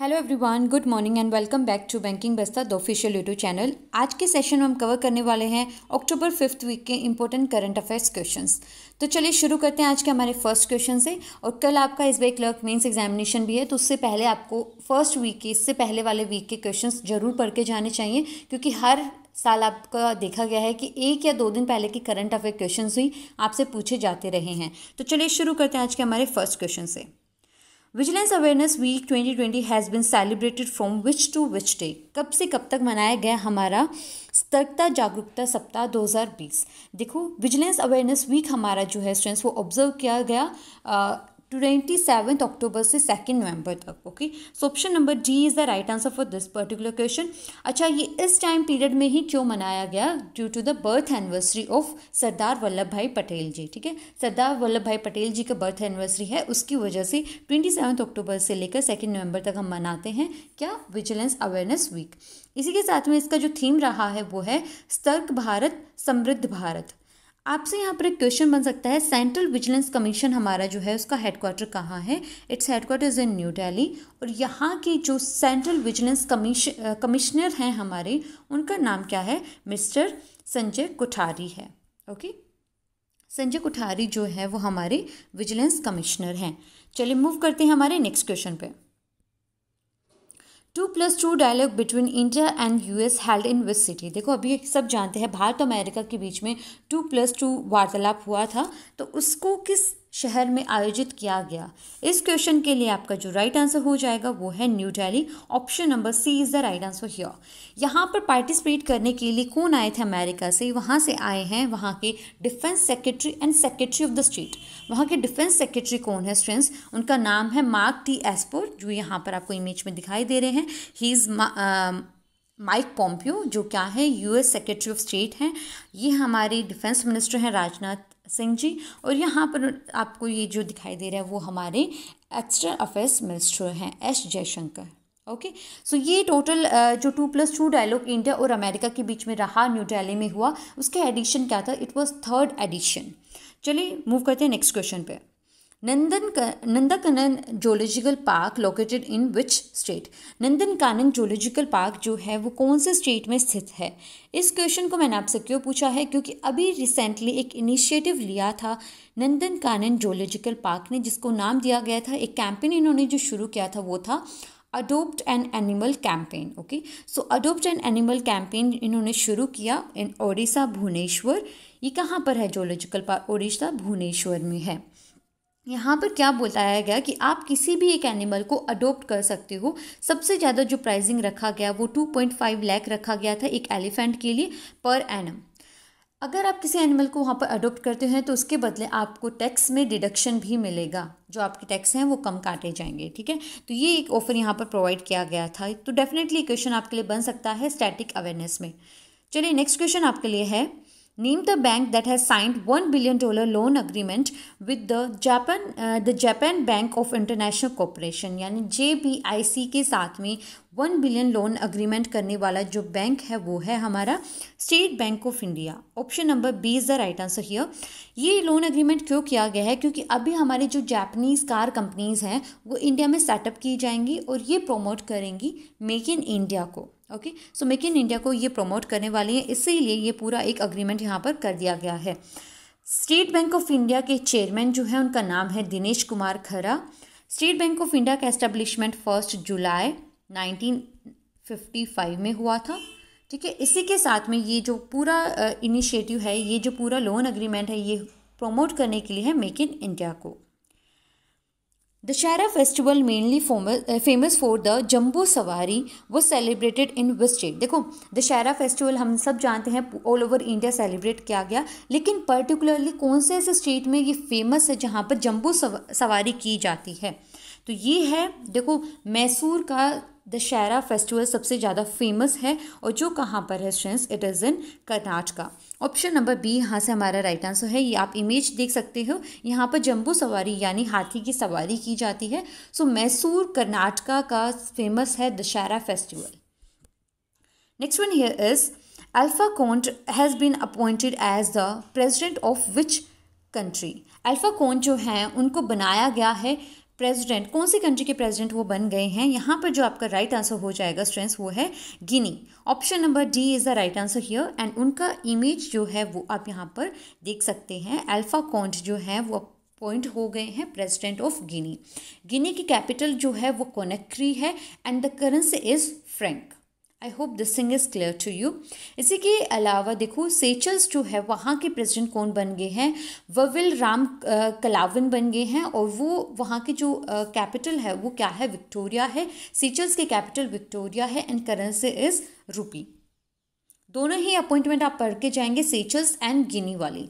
hello everyone good morning and welcome back to banking Basta the official YouTube channel आज के session में हम cover करने वाले हैं अक्टूबर फिफ्थ वीक के इंपॉर्टेंट करंट अफेयर्स क्वेश्चंस तो चलिए शुरू करते हैं आज के हमारे फर्स्ट क्वेश्चन से और कल आपका इस बार क्लर्क मेंस एग्जामिनेशन भी है तो उससे पहले आपको फर्स्ट वीक के इससे पहले वाले वीक के क्वेश्चन जरूर पढ़ के जाने चाहिए क्योंकि हर साल आपका देखा गया है कि एक या दो दिन पहले के करंट अफेयर क्वेश्चन ही आपसे पूछे जाते रहे हैं तो चलिए शुरू करते हैं आज के हमारे फर्स्ट क्वेश्चन से vigilance awareness week 2020 has been celebrated from which to which day कब से कब तक मनाया गया हमारा सतर्कता जागरूकता सप्ताह 2020 देखो विजिलेंस अवेयरनेस वीक हमारा जो है स्टूडेंट्स वो ऑब्जर्व किया गया ट्वेंटी सेवन्थ अक्टूबर से सेकेंड नवंबर तक okay so option number D is the right answer for this particular question अच्छा ये इस टाइम पीरियड में ही क्यों मनाया गया due to the birth anniversary of Sardar Vallabh भाई पटेल जी ठीक है सरदार वल्लभ भाई पटेल जी का बर्थ एनिवर्सरी है उसकी वजह से ट्वेंटी सेवन्थ अक्टूबर से लेकर सेकेंड नवंबर तक हम मनाते हैं क्या विजिलेंस अवेयरनेस वीक इसी के साथ में इसका जो थीम रहा है वो है सतर्क भारत समृद्ध भारत आपसे यहाँ पर एक क्वेश्चन बन सकता है सेंट्रल विजिलेंस कमीशन हमारा जो है उसका हेडक्वार्टर कहाँ है it's headquarter in New Delhi और यहाँ के जो सेंट्रल विजिलेंस कमीश कमिश्नर हैं हमारे उनका नाम क्या है मिस्टर संजय कोठारी है ओके संजय कोठारी जो है वो हमारे विजिलेंस कमिश्नर हैं चलिए मूव करते हैं हमारे नेक्स्ट क्वेश्चन पर two plus two dialogue between India and US held in which city देखो अभी सब जानते हैं भारत और अमेरिका के बीच में टू प्लस टू वार्तालाप हुआ था तो उसको किस शहर में आयोजित किया गया इस क्वेश्चन के लिए आपका जो राइट आंसर हो जाएगा वो है New Delhi option number C is the right answer here यहाँ पर पार्टिसिपेट करने के लिए कौन आए थे अमेरिका से वहाँ से आए हैं वहाँ के defence secretary and secretary of the state वहाँ के डिफेंस सेक्रेटरी कौन है स्टूडेंट्स उनका नाम है मार्क टी एसपोर जो यहाँ पर आपको इमेज में दिखाई दे रहे हैं ही इज़ माइक पोम्पियो जो क्या है यूएस सेक्रेटरी ऑफ स्टेट हैं ये हमारे डिफेंस मिनिस्टर हैं राजनाथ सिंह जी और यहाँ पर आपको ये जो दिखाई दे रहा है वो हमारे एक्सटर्न अफेयर्स मिनिस्टर हैं एस जयशंकर ओके सो ये टोटल जो two plus two dialogue India और अमेरिका के बीच में रहा न्यू दिल्ली में हुआ उसका एडिशन क्या था इट वॉज थर्ड एडिशन चलिए मूव करते हैं नेक्स्ट क्वेश्चन पे Nandankanan zoological park located in which state Nandankanan zoological park जो है वो कौन से स्टेट में स्थित है इस क्वेश्चन को मैंने आपसे क्यों पूछा है क्योंकि अभी रिसेंटली एक इनिशिएटिव लिया था नंदनकानन जोलॉजिकल पार्क ने जिसको नाम दिया गया था एक कैंपेन इन्होंने जो शुरू किया था वो था adopt an animal campaign okay so adopt an animal campaign इन्होंने शुरू किया इन ओडिशा भुवनेश्वर ये कहाँ पर है जोलॉजिकल पार्क ओडिशा भुवनेश्वर में है यहाँ पर क्या बताया गया कि आप किसी भी एक एनिमल को अडोप्ट कर सकते हो सबसे ज़्यादा जो प्राइसिंग रखा गया वो 2.5 लाख रखा गया था एक एलिफेंट के लिए पर एनम अगर आप किसी एनिमल को वहाँ पर अडोप्ट करते हैं तो उसके बदले आपको टैक्स में डिडक्शन भी मिलेगा जो आपके टैक्स हैं वो कम काटे जाएंगे ठीक है तो ये एक ऑफ़र यहाँ पर प्रोवाइड किया गया था तो डेफिनेटली क्वेश्चन आपके लिए बन सकता है स्टैटिक अवेयरनेस में चलिए नेक्स्ट क्वेश्चन आपके लिए है name the bank that has signed 1 billion dollar loan agreement with the Japan the Japan bank of international corporation यानी जे के साथ में वन बिलियन लोन अग्रीमेंट करने वाला जो बैंक है वो है हमारा State Bank of India option number B is the right answer here ये लोन अग्रीमेंट क्यों किया गया है क्योंकि अभी हमारे जो जापानीज़ कार कंपनीज़ हैं वो इंडिया में सेटअप की जाएंगी और ये प्रोमोट करेंगी मेक इन इंडिया को okay so make in India को ये प्रमोट करने वाली है इसीलिए ये पूरा एक अग्रीमेंट यहाँ पर कर दिया गया है स्टेट बैंक ऑफ इंडिया के चेयरमैन जो है उनका नाम है Dinesh Kumar Khara State Bank of India का एस्टेब्लिशमेंट फर्स्ट जुलाई 1955 में हुआ था ठीक है इसी के साथ में ये जो पूरा इनिशिएटिव है ये जो पूरा लोन अग्रीमेंट है ये प्रमोट करने के लिए है मेक इन इंडिया को Dussehra festival mainly famous for the jumbo Savari वो सेलिब्रेटेड इन which स्टेट देखो दशहरा फेस्टिवल हम सब जानते हैं ऑल ओवर इंडिया सेलिब्रेट किया गया लेकिन पर्टिकुलरली कौन से ऐसे स्टेट में ये फेमस है जहाँ पर जम्बो सवारी की जाती है तो ये है देखो मैसूर का दशहरा फेस्टिवल सबसे ज़्यादा फेमस है और जो कहाँ पर है students it is in Karnataka option number B यहाँ से हमारा राइट आंसर है ये आप इमेज देख सकते हो यहाँ पर जम्बू सवारी यानी हाथी की सवारी की जाती है सो मैसूर कर्नाटका का फेमस है Dussehra festival next one here is alpha Conte has been appointed as the president of which country alpha Conte जो हैं उनको बनाया गया है प्रेसिडेंट कौन सी कंट्री के प्रेसिडेंट वो बन गए हैं यहाँ पर जो आपका राइट right आंसर हो जाएगा स्टूडेंट्स वो है Guinea option number D is the right answer here and उनका इमेज जो है वो आप यहाँ पर देख सकते हैं अल्फा कॉन्ट जो है वो पॉइंट हो गए हैं प्रेसिडेंट ऑफ गिनी गिनी की कैपिटल जो है वो कोनेक्री है and the currency is franc I hope this thing is clear to you इसी के अलावा देखो सेचल्स जो है वहाँ के प्रेसिडेंट कौन बन गए हैं वविल राम कलावन बन गए हैं और वो वहाँ के जो कैपिटल है वो क्या है विक्टोरिया है सेचल्स के कैपिटल विक्टोरिया है एंड करेंसी इज़ रूपी दोनों ही अपॉइंटमेंट आप पढ़ के जाएंगे सेचल्स एंड गिनी वाली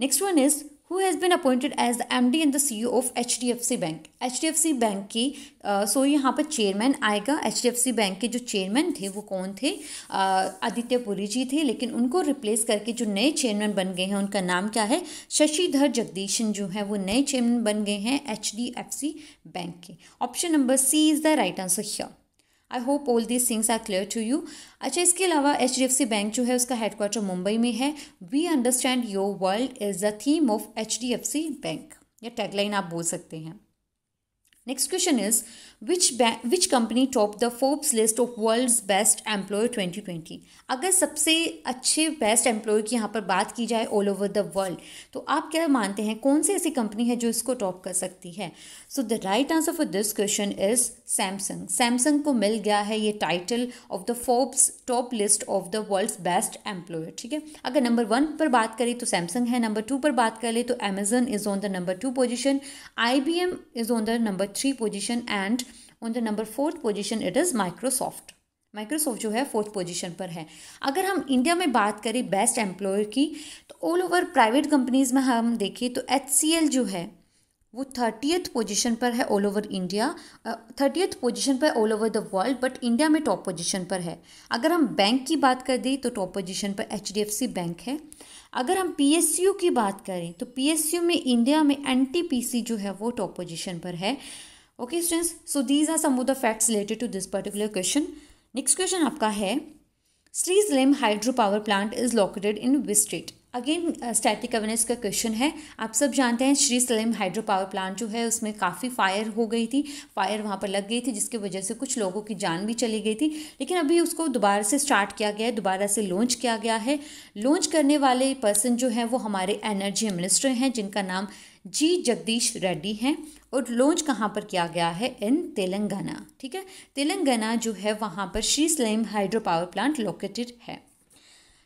next one is who has been appointed as the M who has been appointed of H D F C bank H D F C bank की uh, so यहाँ पर chairman आएगा H D F C bank के जो chairman थे वो कौन थे uh, आदित्य पुरी जी थे लेकिन उनको रिप्लेस करके जो नए चेयरमैन बन गए हैं उनका नाम क्या है शशिधर जगदीशन जो है वो नए चेयरमैन बन गए हैं H D F C bank के option number C is the right answer here I hope all these things are clear to you अच्छा इसके अलावा H D F C bank जो है उसका हेडक्वार्टर मुंबई में है we understand your world is the theme of H D F C bank या tagline आप बोल सकते हैं Next question is which which company top the Forbes list of world's best employ 2020 अगर सबसे अच्छे बेस्ट एम्प्लॉय की यहाँ पर बात की जाए ऑल ओवर द वर्ल्ड तो आप क्या मानते हैं कौन सी ऐसी कंपनी है जो इसको टॉप कर सकती है so the right answer for this question is Samsung Samsung को मिल गया है ये title of the Forbes top list of the world's best employer ठीक है अगर नंबर वन पर बात करें तो सैमसंग है नंबर टू पर बात कर ले तो Amazon is on the number two position I B M is on the number three position and on the number fourth position it is Microsoft Microsoft जो है फोर्थ पोजीशन पर है अगर हम इंडिया में बात करें बेस्ट एम्प्लॉयर की तो ऑल ओवर प्राइवेट कंपनीज़ में हम देखें तो एच जो है वो थर्टियथ पोजीशन पर है all over India thirtieth position पर all over the world but India में टॉप पोजीशन पर है अगर हम बैंक की बात कर दें तो टॉप पोजीशन पर एच बैंक है अगर हम यू की बात करें तो यू में इंडिया में सी जो है वो टॉप पोजिशन पर है okay students so these are some of the facts related to this particular question next question आपका है Srisailam hydro power plant is located in which state again static awareness का क्वेश्चन है आप सब जानते हैं Srisailam hydro power plant जो है उसमें काफ़ी फायर हो गई थी फायर वहाँ पर लग गई थी जिसकी वजह से कुछ लोगों की जान भी चली गई थी लेकिन अभी उसको दोबारा से स्टार्ट किया गया है दोबारा से लॉन्च किया गया है लॉन्च करने वाले पर्सन जो हैं वो हमारे एनर्जी मिनिस्टर हैं जिनका नाम जी जगदीश रेड्डी हैं और लॉन्च कहाँ पर किया गया है इन तेलंगाना ठीक है तेलंगाना जो है वहाँ पर Srisailam hydro power plant located है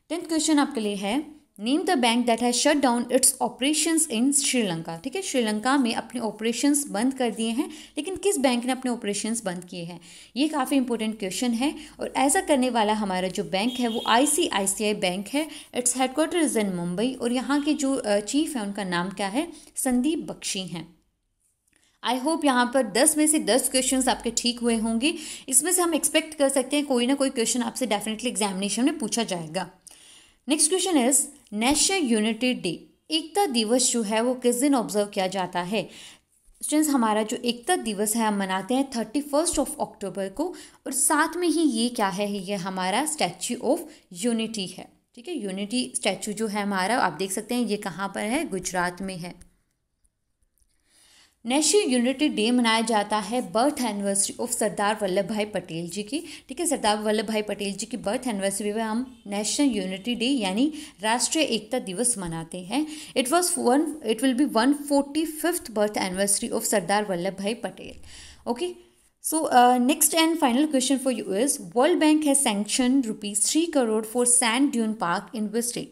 टेंथ क्वेश्चन आपके लिए है name the bank that has shut down its operations in Sri Lanka ठीक है श्रीलंका में अपने ऑपरेशंस बंद कर दिए हैं लेकिन किस बैंक ने अपने ऑपरेशंस बंद किए हैं ये काफ़ी इंपॉर्टेंट क्वेश्चन है और ऐसा करने वाला हमारा जो बैंक है वो आईसीआईसीआई बैंक है it's headquarter is in Mumbai और यहाँ के जो चीफ हैं उनका नाम क्या है संदीप बख्शी हैं आई होप यहाँ पर दस में से दस क्वेश्चन आपके ठीक हुए होंगे इसमें से हम एक्सपेक्ट कर सकते हैं कोई ना कोई क्वेश्चन आपसे डेफिनेटली एग्जामिनेशन में पूछा जाएगा next question is national unity day Ekta Diwas जो है वो किस दिन ऑब्जर्व किया जाता है स्टूडेंट्स हमारा जो एकता दिवस है हम मनाते हैं थर्टी फर्स्ट ऑफ अक्टूबर को और साथ में ही ये क्या है ये हमारा स्टैचू ऑफ यूनिटी है ठीक है यूनिटी स्टैचू जो है हमारा आप देख सकते हैं ये कहाँ पर है गुजरात में है नेशनल यूनिटी डे मनाया जाता है birth anniversary of Sardar Vallabh भाई पटेल जी की ठीक है सरदार वल्लभ भाई पटेल जी की बर्थ एनिवर्सरी में हम नेशनल यूनिटी डे यानी राष्ट्रीय एकता दिवस मनाते हैं it was one it will be one forty fifth birth anniversary of Sardar Vallabh भाई Patel okay so next and final question for you is world bank has sanction rupees three crore for sand dune park in in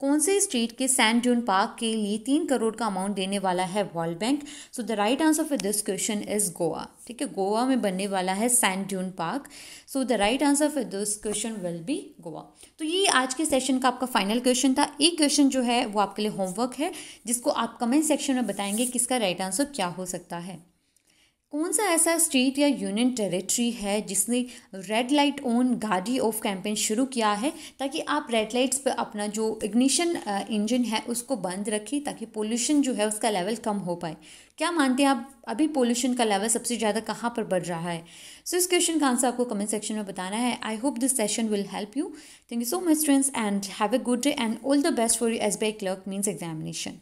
कौन से street के San dune park के लिए तीन करोड़ का amount देने वाला है world bank so the right answer for this question is Goa ठीक है गोवा में बनने वाला है sand dune park so the right answer for this question will be Goa तो ये आज के सेशन का आपका फाइनल क्वेश्चन था एक क्वेश्चन जो है वो आपके लिए होमवर्क है जिसको आप कमेंट सेक्शन में बताएंगे किसका राइट आंसर क्या हो सकता है कौन सा ऐसा स्टेट या यूनियन टेरिटरी है जिसने red light on gaadi off campaign शुरू किया है ताकि आप रेड लाइट्स पर अपना जो इग्निशन इंजन है उसको बंद रखें ताकि पोल्यूशन जो है उसका लेवल कम हो पाए क्या मानते हैं आप अभी पोल्यूशन का लेवल सबसे ज़्यादा कहाँ पर बढ़ रहा है सो so, इस क्वेश्चन का आंसर आपको कमेंट सेक्शन में बताना है I hope this session will help you thank you so much students and have a good day and all the best for you S B clerk mains examination